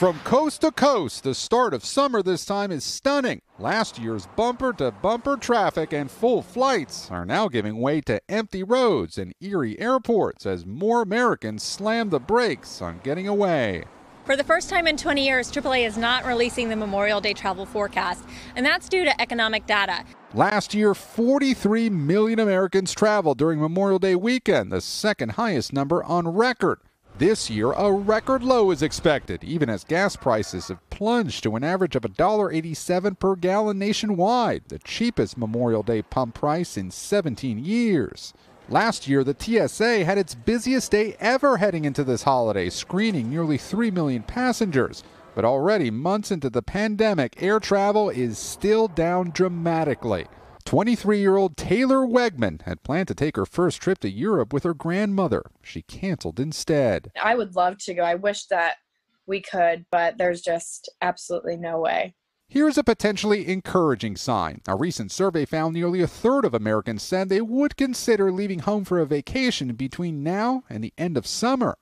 From coast to coast, the start of summer this time is stunning. Last year's bumper to bumper traffic and full flights are now giving way to empty roads and eerie airports as more Americans slam the brakes on getting away. For the first time in 20 years, AAA is not releasing the Memorial Day travel forecast, and that's due to economic data. Last year, 43 million Americans traveled during Memorial Day weekend, the second highest number on record. This year, a record low is expected, even as gas prices have plunged to an average of $1.87 per gallon nationwide, the cheapest Memorial Day pump price in 17 years. Last year, the TSA had its busiest day ever heading into this holiday, screening nearly 3 million passengers. But already, months into the pandemic, air travel is still down dramatically. 23 year old Taylor Wegman had planned to take her first trip to Europe with her grandmother. She canceled instead. I would love to go. I wish that we could, but there's just absolutely no way. Here's a potentially encouraging sign. A recent survey found nearly a third of Americans said they would consider leaving home for a vacation between now and the end of summer.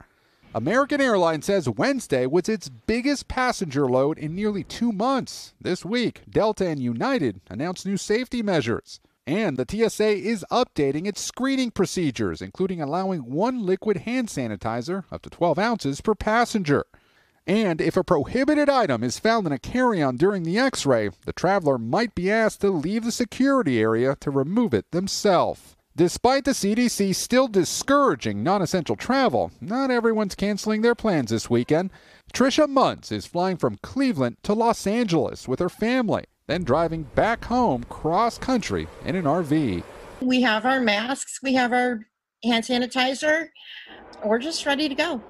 American Airlines says Wednesday was its biggest passenger load in nearly two months. This week, Delta and United announced new safety measures. And the TSA is updating its screening procedures, including allowing one liquid hand sanitizer up to 12 ounces per passenger. And if a prohibited item is found in a carry on during the x ray, the traveler might be asked to leave the security area to remove it themselves. Despite the CDC still discouraging non essential travel, not everyone's canceling their plans this weekend. Trisha Munz is flying from Cleveland to Los Angeles with her family, then driving back home cross country in an RV. We have our masks, we have our hand sanitizer, we're just ready to go.